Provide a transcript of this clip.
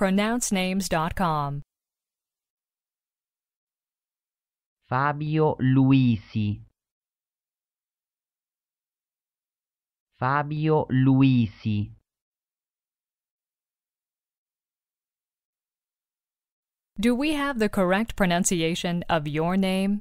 pronouncenames.com. Fabio Luisi Fabio Luisi Do we have the correct pronunciation of your name?